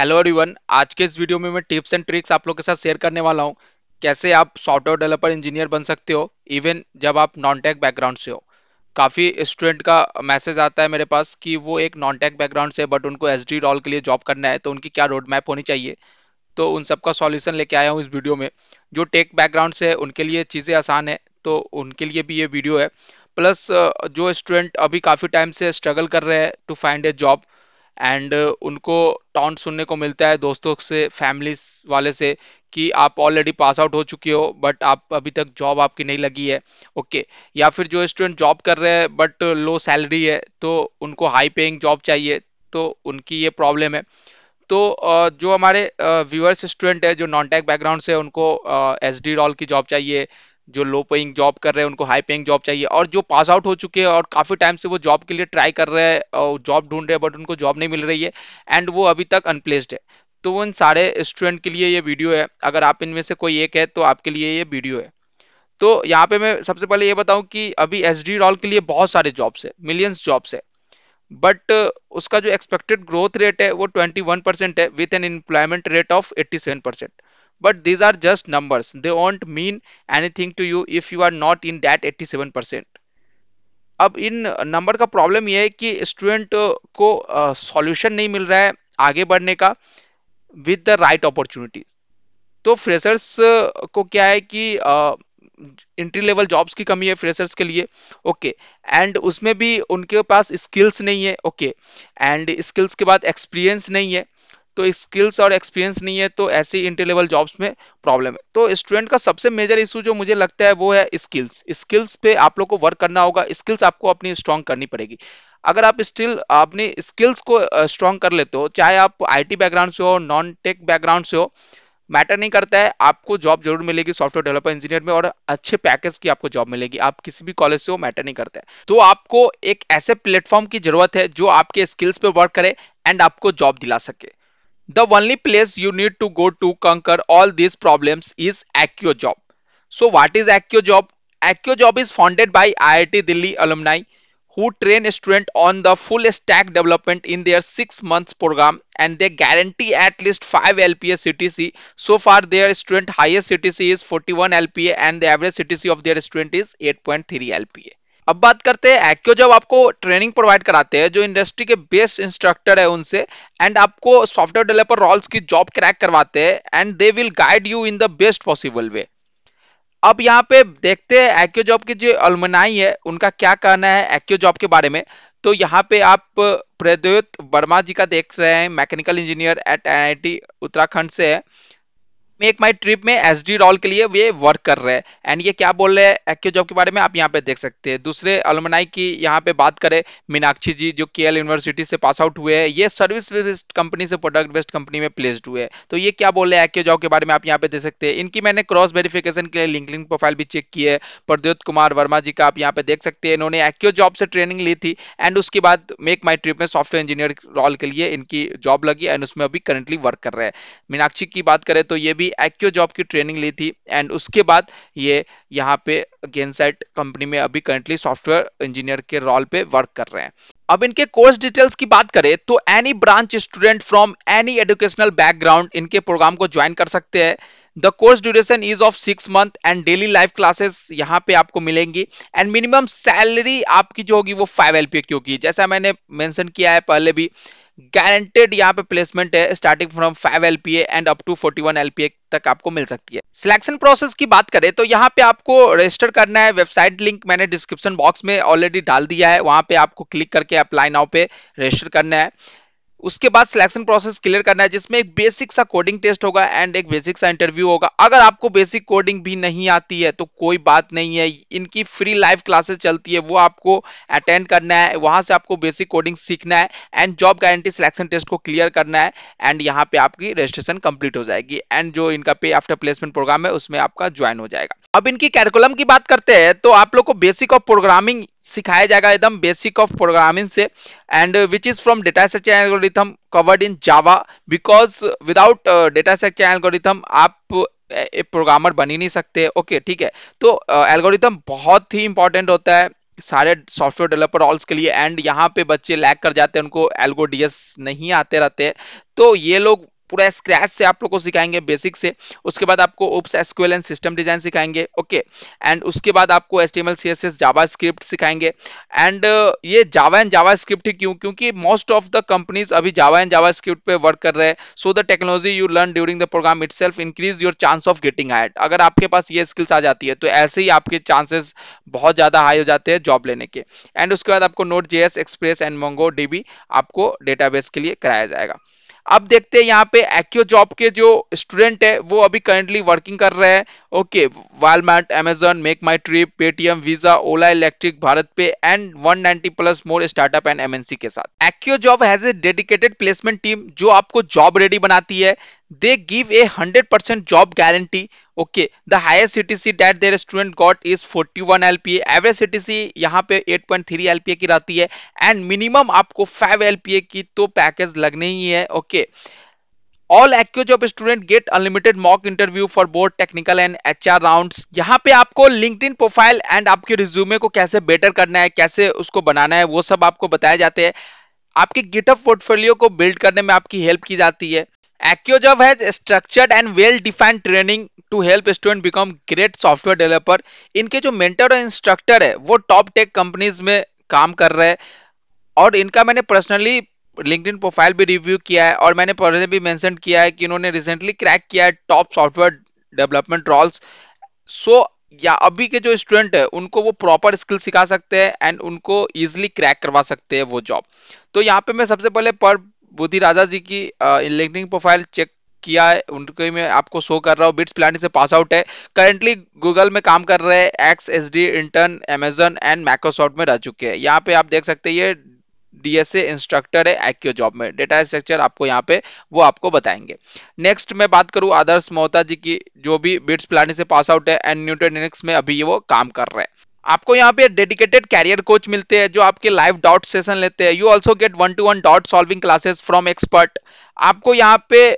Hello everyone आज के इस वीडियो में मैं टिप्स एंड ट्रिक्स आप लोग के साथ शेयर करने वाला हूँ कैसे आप सॉफ्टवेयर डेवलपर इंजीनियर बन सकते हो इवन जब आप नॉन टेक बैकग्राउंड से हो काफ़ी स्टूडेंट का मैसेज आता है मेरे पास कि वो एक नॉन टेक बैकग्राउंड से बट उनको एस डी रोल के लिए जॉब करना है तो उनकी क्या रोड मैप होनी चाहिए तो उन सबका सॉल्यूशन लेके आया हूँ इस वीडियो में जो टेक बैकग्राउंड से उनके लिए चीज़ें आसान है तो उनके लिए भी ये वीडियो है प्लस जो स्टूडेंट अभी काफ़ी टाइम से स्ट्रगल कर रहे हैं to find a job and uh, उनको टॉन्ट सुनने को मिलता है दोस्तों से फैमिली वाले से कि आप ऑलरेडी पास आउट हो चुके हो बट आप अभी तक जॉब आपकी नहीं लगी है ओके okay. या फिर जो स्टूडेंट जॉब कर रहे हैं बट लो सैलरी है तो उनको हाई पेइंग जॉब चाहिए तो उनकी ये प्रॉब्लम है तो जो हमारे व्यूअर्स स्टूडेंट है जो नॉन टेक बैकग्राउंड से उनको एस डी रॉल की जॉब चाहिए जो लो पेइंग जॉब कर रहे हैं उनको हाई पेइंग जॉब चाहिए और जो पास आउट हो चुके हैं और काफ़ी टाइम से वो जॉब के लिए ट्राई कर रहे हैं और जॉब ढूंढ रहे हैं बट उनको जॉब नहीं मिल रही है एंड वो अभी तक अनप्लेस्ड है तो उन सारे स्टूडेंट के लिए ये वीडियो है अगर आप इनमें से कोई एक है तो आपके लिए ये वीडियो है तो यहाँ पे मैं सबसे पहले ये बताऊँ कि अभी एस डी रोल के लिए बहुत सारे जॉब्स है मिलियंस जॉब्स है बट उसका जो एक्सपेक्टेड ग्रोथ रेट है वो वन परसेंट है with an employment rate of seven percent but these are just numbers they won't mean anything to you if you are not in that 87 percent अब इन number का problem यह है कि student uh, को solution uh, नहीं मिल रहा है आगे बढ़ने का विद द राइट अपॉर्चुनिटी तो फ्रेशर्स uh, को क्या है कि इंट्री लेवल जॉब्स की कमी है फ्रेशर्स के लिए ओके okay. एंड उसमें भी उनके पास स्किल्स नहीं है ओके एंड स्किल्स के बाद एक्सपीरियंस नहीं है तो स्किल्स और एक्सपीरियंस नहीं है तो ऐसे इंटर लेवल जॉब्स में प्रॉब्लम है तो स्टूडेंट का सबसे मेजर इशू जो मुझे लगता है वो है स्किल्स स्किल्स पे आप लोग को वर्क करना होगा स्किल्स आपको अपनी स्ट्रांग करनी पड़ेगी अगर आप स्टिल अपनी स्किल्स को स्ट्रांग कर लेते हो चाहे आप आईटी बैकग्राउंड से हो नॉन टेक बैकग्राउंड से हो मैटर नहीं करता है आपको जॉब जरूर मिलेगी सॉफ्टवेयर डेवलपर इंजीनियर में और अच्छे पैकेज की आपको जॉब मिलेगी आप किसी भी कॉलेज से हो मैटर नहीं करता है तो आपको एक ऐसे प्लेटफॉर्म की जरूरत है जो आपके स्किल्स पे वर्क करे एंड आपको जॉब दिला सके the only place you need to go to conquer all these problems is accio job so what is accio job accio job is founded by iit delhi alumni who train students on the full stack development in their six months program and they guarantee at least 5 LPA CTC. So far their student highest CTC is 41 LPA and the average CTC of their student is 8.3 LPA. अब बात करते हैं एक्यो जब आपको training provide कराते हैं जो industry के बेस्ट इंस्ट्रक्टर है उनसे एंड आपको सॉफ्टवेयर डेवलपर रोल्स की जॉब क्रैक करवाते हैं and they will guide you in the best possible way अब यहाँ पे देखते हैं एक्यो जॉब की जो अलमनाई है उनका क्या कहना है एक्यो जॉब के बारे में तो यहाँ पे आप प्रद्योत वर्मा जी का देख रहे हैं mechanical engineer at NIT Uttarakhand से है मेक माई ट्रिप में एस डी रोल के लिए ये वर्क कर रहे हैं एंड ये क्या बोल रहे हैं एक्यू जॉब के बारे में आप यहाँ पे देख सकते हैं दूसरे अलमनाई की यहाँ पे बात करें मीनाक्षी जी जो के यूनिवर्सिटी से पास आउट हुए हैं ये सर्विस बेस्ड कंपनी से प्रोडक्ट बेस्ड कंपनी में प्लेस्ड हुए हैं तो ये क्या बोल रहे हैं एक्यू जॉब के बारे में आप यहाँ पे देख सकते हैं इनकी मैंने क्रॉस वेरिफिकेशन के लिए लिंक प्रोफाइल भी चेक की है प्रद्योत कुमार वर्मा जी का आप यहाँ पे देख सकते हैं इन्होंने एक्यू जॉब से ट्रेनिंग ली थी एंड उसके बाद मेक माई ट्रिप में सॉफ्टवेयर इंजीनियर रोल के लिए इनकी जॉब लगी एंड उसमें अभी करंटली वर्क कर रहे हैं मीनाक्षी की बात करें तो ये भी की एक्यो जॉब की ट्रेनिंग ली थी एंड उसके बाद ये यहाँ पे गेंसेट कंपनी में अभी करंटली सॉफ्टवेयर इंजीनियर के रोल पे वर्क कर रहे हैं अब इनके कोर्स डिटेल्स की बात करें तो any branch student from any educational background इनके प्रोग्राम को ज्वाइन कर सकते हैं the course duration is of six month and daily life classes यहाँ पे आपको मिलेंगी एंड मिनिमम सैलरी आपकी जो होगी वो फाइव एल पी ए की होगी जैसा मैंने मैंशन किया है पहले भी गारंटेड यहाँ पे प्लेसमेंट है starting from 5 LPA and up to 41 LPA तक आपको मिल सकती है सिलेक्शन प्रोसेस की बात करें तो यहाँ पे आपको रजिस्टर करना है वेबसाइट लिंक मैंने डिस्क्रिप्शन बॉक्स में ऑलरेडी डाल दिया है वहां पे आपको क्लिक करके अप्लाई नाउ पे रजिस्टर करना है उसके बाद सिलेक्शन प्रोसेस क्लियर करना है जिसमें एक बेसिक सा कोडिंग टेस्ट होगा एंड एक बेसिक सा इंटरव्यू होगा अगर आपको बेसिक कोडिंग भी नहीं आती है तो कोई बात नहीं है इनकी फ्री लाइव क्लासेस चलती है वो आपको अटेंड करना है वहां से आपको बेसिक कोडिंग सीखना है and job guarantee selection test को क्लियर करना है एंड यहाँ पे आपकी रजिस्ट्रेशन कंप्लीट हो जाएगी एंड जो इनका पे आफ्टर प्लेसमेंट प्रोग्राम है उसमें आपका ज्वाइन हो जाएगा अब इनकी कैरिकुलम की बात करते हैं तो आप लोग को बेसिक ऑफ प्रोग्रामिंग सिखाया जाएगा एकदम बेसिक ऑफ प्रोग्रामिंग से and which is from data structure algorithm covered in Java because without data structure algorithm आप एक uh, प्रोग्रामर बन ही नहीं सकते ओके okay, ठीक है तो एल्गोरिथम uh, बहुत ही इंपॉर्टेंट होता है सारे सॉफ्टवेयर डेवलपर ऑल्स के लिए एंड यहाँ पे बच्चे लैग कर जाते हैं उनको एल्गोडियस नहीं आते रहते तो ये लोग पूरा स्क्रैच से आप लोग को सिखाएंगे बेसिक से उसके बाद आपको OOPs SQL and system design सिखाएंगे ओके एंड उसके बाद आपको H T M L C S S JavaScript सिखाएंगे एंड ये जावा एंड जावा स्क्रिप्ट ही क्यों क्योंकि मोस्ट ऑफ द कंपनीज अभी जावा एंड जावा स्क्रिप्ट पे वर्क कर रहे हैं so the technology you learn during the program itself increase your chance of getting hired अगर आपके पास ये स्किल्स आ जाती है तो ऐसे ही आपके चांसेस बहुत ज्यादा हाई हो जाते हैं जॉब लेने के एंड उसके बाद आपको Node J S Express and Mongo DB आपको डेटाबेस के लिए कराया जाएगा अब देखते हैं यहाँ पे एक्यो जॉब के जो स्टूडेंट है वो अभी करेंटली वर्किंग कर रहे हैं okay Walmart Amazon make my trip Paytm Visa Ola Electric BharatPe and 190 plus more startup and MNC के साथ Accio job has a dedicated placement team जो आपको जॉब रेडी बनाती है they give a hundred percent job guarantee okay the higher C T C that their student got is forty one L P average C T C यहाँ पे eight point three L P A की रहती है and minimum आपको five L P A की तो package लगने ही है okay all Accio's job student get unlimited mock interview for board technical and H R round यहाँ पे आपको लिंक इन प्रोफाइल एंड आपके रिज्यूमे को कैसे बेटर करना है कैसे उसको बनाना है वो सब आपको बताया जाते हैं आपके गिटअप पोर्टफोलियो को बिल्ड करने में आपकी हेल्प की जाती है AccuJob has structured and well-defined training to help student become great software developer इनके जो मेंटर और इंस्ट्रक्टर है वो टॉप टेक कंपनीज में काम कर रहे हैं और इनका मैंने पर्सनली लिंकड प्रोफाइल भी रिव्यू किया है और मैंने पहले भी मेंशन किया है कि इन्होंने रिसेंटली क्रैक किया है top software development roles so या अभी के जो स्टूडेंट है उनको वो प्रॉपर स्किल सिखा सकते हैं एंड उनको इजिली क्रैक करवा सकते हैं वो जॉब तो यहाँ पे मैं सबसे पहले पर बुद्धि राजा जी की लिंकिंग प्रोफाइल चेक किया है उनके में आपको शो कर रहा हूँ बिट्स प्लानिंग से पास आउट है करंटली गूगल में काम कर रहे हैं ex S D intern Amazon and Microsoft में रह चुके हैं यहाँ पे आप देख सकते हैं ये डीएसए इंस्ट्रक्टर है एक्यो जॉब में डेटा स्ट्रक्चर आपको यहाँ पे वो आपको बताएंगे नेक्स्ट मैं बात करूँ आदर्श मोहता जी की जो भी बिट्स प्लानिंग से पास आउट है एंड न्यूटेनिक्स में अभी वो काम कर रहे हैं आपको यहाँ पे डेडिकेटेड कैरियर कोच मिलते हैं जो आपके लाइव डाउट सेशन लेते हैं you also get one to one doubt solving classes from expert आपको यहाँ पे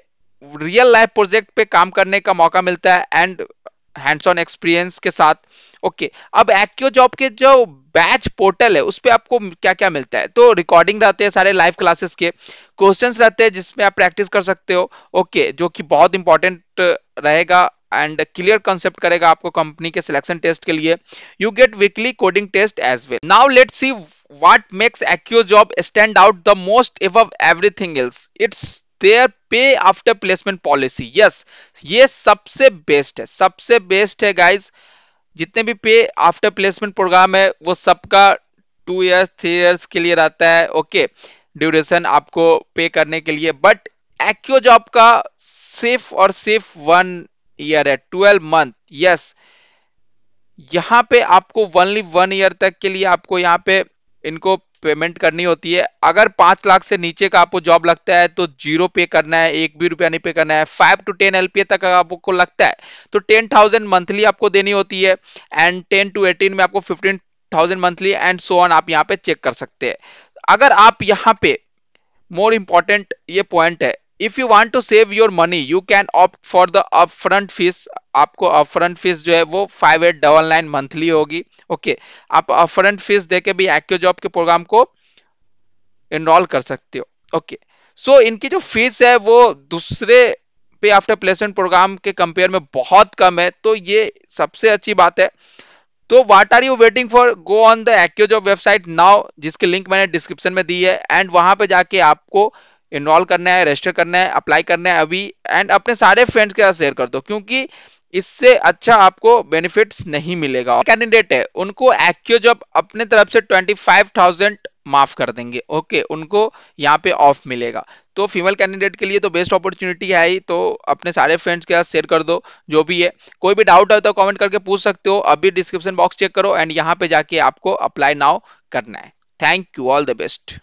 रियल लाइफ प्रोजेक्ट पे काम करने का मौका मिलता है एंड हैंड्स ऑन एक्सपीरियंस के साथ ओके okay, अब एक्यो जॉब के जो बैच पोर्टल है उस पर आपको क्या क्या मिलता है तो रिकॉर्डिंग रहते हैं सारे लाइव क्लासेस के क्वेश्चंस रहते हैं जिसमें आप प्रैक्टिस कर सकते हो ओके okay, जो कि बहुत इंपॉर्टेंट रहेगा एंड क्लियर कॉन्सेप्ट करेगा आपको कंपनी के सिलेक्शन टेस्ट के लिए you get weekly coding test as well now let see what makes accio job stand out the most above everything else it's there pay after placement policy yes ये सबसे best है सबसे best है guys जितने भी पे after placement programme है वो सबका टू ईयर्स थ्री ईयर्स के लिए रहता है ओके ड्यूरेशन आपको पे करने के लिए बट एक्यू जॉब का सिर्फ और सिर्फ वन ईयर है ट्वेल्व मंथ यस यहां पे आपको वनली वन ईयर तक के लिए आपको यहां पे इनको पेमेंट करनी होती है अगर पांच लाख से नीचे का आपको जॉब लगता है तो जीरो पे करना है एक भी रुपया नहीं पे करना है फाइव टू टेन एलपीए तक आपको लगता है तो टेन थाउजेंड मंथली आपको देनी होती है एंड टेन टू एटीन में आपको fifteen thousand monthly and so on आप यहाँ पे चेक कर सकते हैं अगर आप यहाँ पे मोर इंपॉर्टेंट ये पॉइंट है if you want to save your money you can opt for the upfront fees आपको अपफ्रंट फीस जो है वो five eight double nine monthly होगी ओके okay. आप अपफ्रंट फीस देके भी एक्यो जॉब के प्रोग्राम को इनरोल कर सकते हो ओके okay. सो so, इनकी जो फीस है वो दूसरे पे आफ्टर प्लेसमेंट प्रोग्राम के कंपेयर में बहुत कम है तो ये सबसे अच्छी बात है तो what are you waiting for go on the Accio job website now जिसकी लिंक मैंने डिस्क्रिप्शन में दी है एंड वहां पे जाके आपको इनरोल करना है रजिस्टर करना है अप्लाई करना है अभी एंड अपने सारे फ्रेंड्स के साथ शेयर कर दो क्योंकि इससे अच्छा आपको बेनिफिट्स नहीं मिलेगा कैंडिडेट है उनको एक्यो जब अपने तरफ से 25,000 माफ कर देंगे ओके उनको यहाँ पे ऑफ मिलेगा तो फीमेल कैंडिडेट के लिए तो बेस्ट अपॉर्चुनिटी है ही तो अपने सारे फ्रेंड्स के साथ शेयर कर दो जो भी है कोई भी डाउट हो तो कमेंट करके पूछ सकते हो अभी डिस्क्रिप्शन बॉक्स चेक करो एंड यहाँ पे जाके आपको अप्लाई नाउ करना है thank you all the best